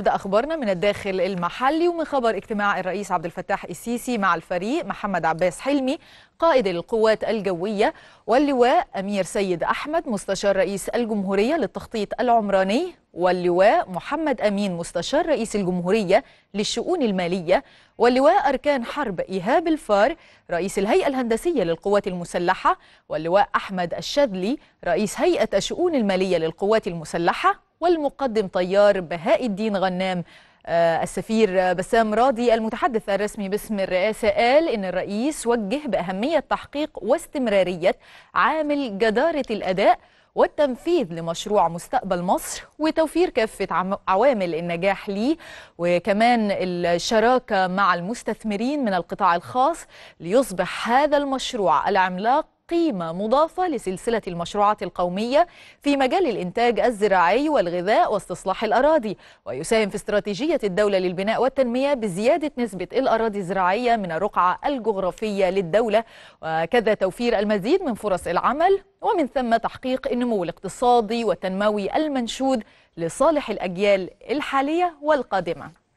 نبدا اخبارنا من الداخل المحلي ومن خبر اجتماع الرئيس عبد الفتاح السيسي مع الفريق محمد عباس حلمي قائد القوات الجويه واللواء امير سيد احمد مستشار رئيس الجمهوريه للتخطيط العمراني واللواء محمد امين مستشار رئيس الجمهوريه للشؤون الماليه واللواء اركان حرب ايهاب الفار رئيس الهيئه الهندسيه للقوات المسلحه واللواء احمد الشاذلي رئيس هيئه الشؤون الماليه للقوات المسلحه والمقدم طيار بهاء الدين غنام آه، السفير بسام راضي المتحدث الرسمي باسم الرئاسة قال إن الرئيس وجه بأهمية تحقيق واستمرارية عامل جدارة الأداء والتنفيذ لمشروع مستقبل مصر وتوفير كافة عوامل النجاح ليه وكمان الشراكة مع المستثمرين من القطاع الخاص ليصبح هذا المشروع العملاق قيمة مضافة لسلسلة المشروعات القومية في مجال الإنتاج الزراعي والغذاء واستصلاح الأراضي ويساهم في استراتيجية الدولة للبناء والتنمية بزيادة نسبة الأراضي الزراعية من الرقعة الجغرافية للدولة وكذا توفير المزيد من فرص العمل ومن ثم تحقيق النمو الاقتصادي والتنموي المنشود لصالح الأجيال الحالية والقادمة